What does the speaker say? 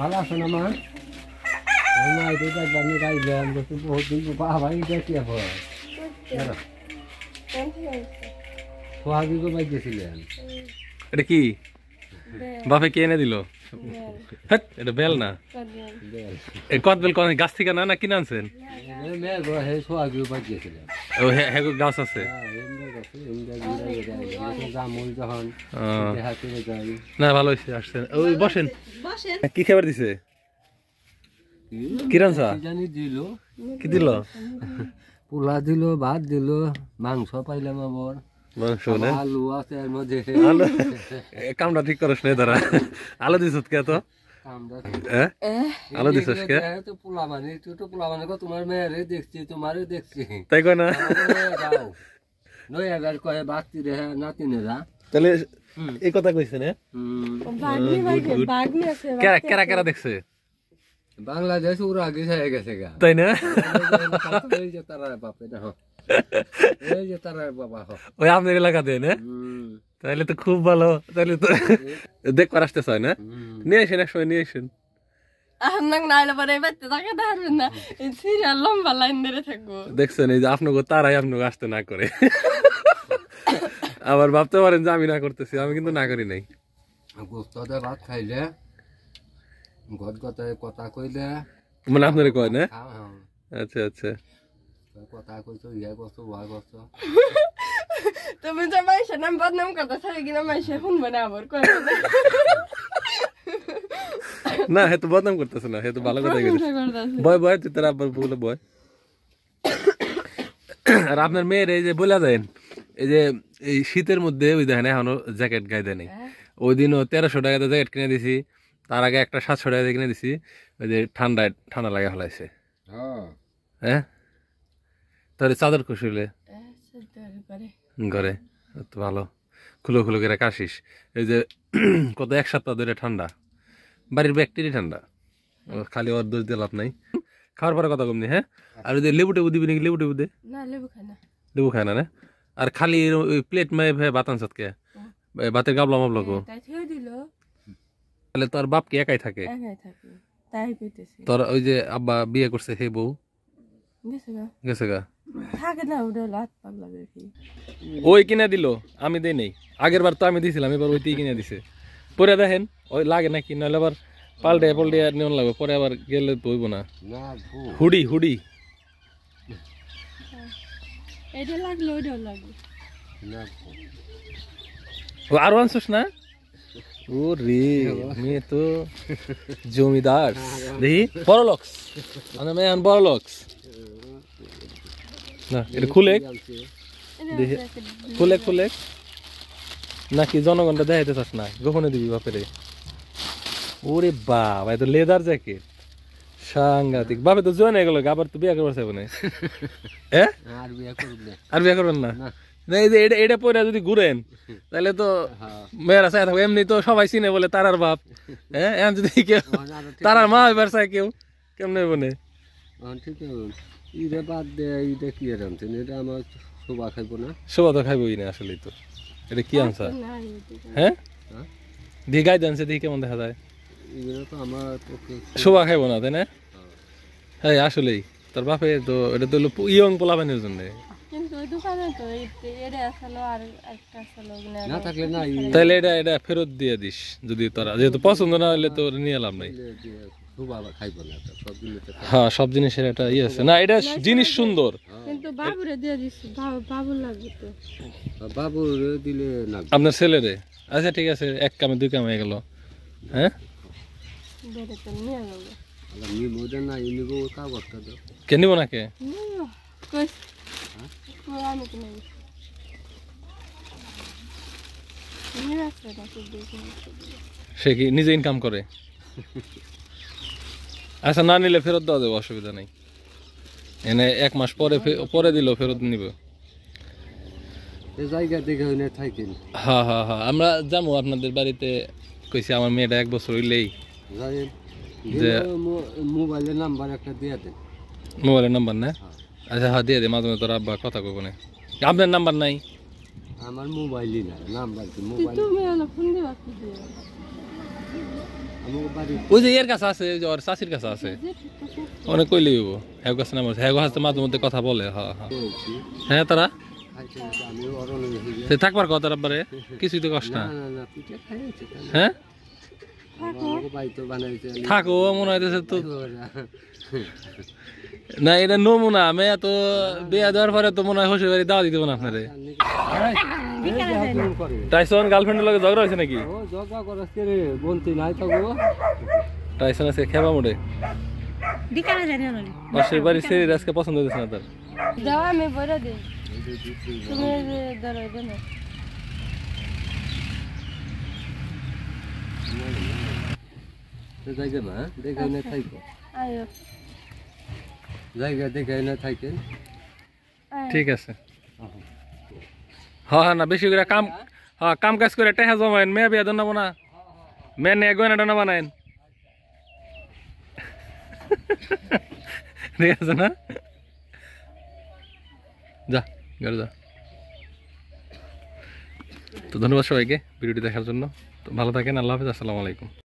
ভালো আছেন আমার না এটা বহুত দিন ভাই দেখি আবার সোহাগি তো এটা কি বাপে কে এনে দিল এটা বেল না কত বেল কোন গাছ থেকে না না কিনে আনছেন ও হ্যাঁ গাছ আছে হ্যাঁ, না ভালো হয়েছে আসছেন ওই বসেন কি খাবার দিছে দিল কি দিল পোলা দিল ভাত দিল মাংস পাইলাম আবার আলু আছে আলু ঠিক না আলু কে তো আলো দিছস পোলা তোমার মেয়ারে দেখছি তোমারে দেখছি তাই কয় না নয় হাজার কয়ে বাতি রে নাতি তাহলে এই কথা কেরা কেরা দেখছে বাংলাদেশ আগে গেছে গা তাই না এই যে তারা বাপে না এই যে তারা বাবা ওই আমাদের এলাকা দেয় না তাহলে তো খুব ভালো তাহলে তো দেখবার আসতে চায় না নিয়ে আসেন একসময় নিয়ে আসেন দেখছেন এই যে আপনাকে তারাই আপনাকে আসতে না করে আবার ভাবতে পারেন যে আমি না করতেছি আমি কিন্তু না করি নাই গোস্তাদের ভাত খাইলে গদ গতায় কথা কইলে মানে আপনারে কয় না আচ্ছা আচ্ছা কথা কইছো ইয়া করছো ওয়া করছো তুমি যে মাইশের নাম বদনাম করতেছ কিনা মাইশে শুনবে না আবার কয় না হে তো বদনাম করতেছে না হে তো ভালো কথা কইছে বয় বয় তুই তোর আব্বার বলে বয় আর আপনার মেয়ের এই যে বলে দেন এই যে এই শীতের মধ্যে ওই দেখেন এখনো জ্যাকেট গায়ে দেয় নাই হ্যাঁ। ওই দিনও তেরোশো টাকাতে জ্যাকেট কিনে দিছি তার আগে একটা সাতশো টাকা কিনে দিছি ওই যে ঠান্ডায় ঠান্ডা লাগে হলাইছে হ্যাঁ, হ্যাঁ? তাহলে চাদর কুশুলে ঘরে ভালো খুলো খুলো করে কাশিস এই যে কত এক সপ্তাহ ধরে ঠান্ডা বাড়ির ব্যাকটেরি ঠান্ডা খালি ওর দোষ দিয়ে লাভ নাই খাওয়ার পরে কথা কমনি হ্যাঁ আর যদি লেবু টেবু দিবি নাকি লেবু টেবু দে লেবু খায় না না আর খালি প্লেট মাই বাতান সাতকে বাতের গাবলা মাবলা কো হ্যাঁ, তাহলে তোর বাপ কি একাই থাকে তোর ওই যে আব্বা বিয়ে করছে হে বউ গেছে গা ওই কিনা দিল আমি দেই নাই আগের বার তো আমি দিছিলাম এবার ওইতেই কিনে দিছে পরে দেখেন ওই লাগে নাকি নাহলে আবার পাল্টে পাল্টে আর নেওয়া লাগবে পরে আবার গেলে ধুইব না হুডি হুডি আর আনছিস না ও রে মেয়ে তো জমিদার দেখি বড়লক্স মানে মেয়ে বড়লক্স না এটা খুলে খুলে খুলে নাকি জনগণটা দেখাইতে চাস না গোপনে দিবি বাপেরে ওরে বাবা তো লেদার জ্যাকেট সাংঘাতিক বাপে তো হয়ে গেল আবার তো করবার হ্যাঁ? আর করবেন না হ্যাঁ। মেয়েরা চাই এমনি তো সবাই চিনে বলে তারার বাপ হ্যাঁ কেউ হ্যাঁ, তারার মা এবার চাই কেউ বাদ দে কি আমার শোভা খাইবো না শোভা তো খাইবই না আসলে তো এটা কি আনসার হ্যাঁ, হ্যাঁ? কেমন দেখা যায় শোভা খাইব না তাই না হ্যাঁ।, হ্যাঁ আসলেই তার বাপে তো এটা তো ইয়ং জন্য তাহলে এটা এটা ফেরত দিয়ে দিস যদি তোরা যেহেতু পছন্দ না হলে তো নিয়ে লাভ নাই হ্যাঁ সব জিনিসের একটা ইয়ে আছে না এটা জিনিস সুন্দর হ্যাঁ। আপনার ছেলে রে বাবুর দিলে আচ্ছা ঠিক আছে এক কামে দুই কামে গেল হ্যাঁ কে নিব নাকি হ্যাঁ? সে কি নিজে ইনকাম করে আচ্ছা না নিলে ফেরত দেওয়া যাবে অসুবিধা নেই এনে এক মাস পরে পরে দিল ফেরত নিব জায়গা দেখে হইলে থাকেন হ্যাঁ হ্যাঁ হ্যাঁ আমরা যাবো আপনাদের বাড়িতে কইছি আমার মেয়েটা এক বছর হইলেই যে মোবাইল নাম্বার একটা দিয়া দেন মোবাইলের নাম্বার না হ্যাঁ। আচ্ছা হ্যাঁ দিয়া দে মাঝে মাঝে তোর আব্বা কথা কব আপনার নাম্বার নাই আমার মোবাইলই না নাম্বার কি মোবাইল তুমি ফোন দিবা কি ওই যে এর কাছে আছে ওর কাছে আছে অনেক কই কথা বলে হ্যাঁ, হ্যাঁ।, হ্যাঁ তারা থাকবার কথা তারপরে কষ্ট না হ্যাঁ থাকো মনে হইতেছে তো না এটা নমুনা আমি এত বিয়া দেওয়ার পরে তো মনে হয় হসুর বাড়ি দাওয়া দিতে না আপনারে টাইসন গার্লফ্রেন্ডের লগে ঝগড়া হয়েছে নাকি ঝগড়া করাস কে রে বলতি নাই থাকবো টাইসন আজকে খেবা মোড়ে দিকানা জানি না পাশের বাড়ি সেরি আজকে পছন্দ হয়েছে না তার দাও আমি বড় দে তুমি ধরো দেন জায়গা না দেখে না থাকবো জায়গা ঠিক আছে হ্যাঁ, হ্যাঁ না বেশি করে কাম হ্যাঁ কাম কাজ করে টেহা জমায়েন মেয়ে বিয়া দেন না মেয়ে নিয়ে গয়না ডানা বানায়েন ঠিক আছে না যা ঘরে যা তো ধন্যবাদ সবাইকে ভিডিওটি দেখার জন্য তো ভালো থাকেন আল্লাহ হাফিজ আসসালামু আলাইকুম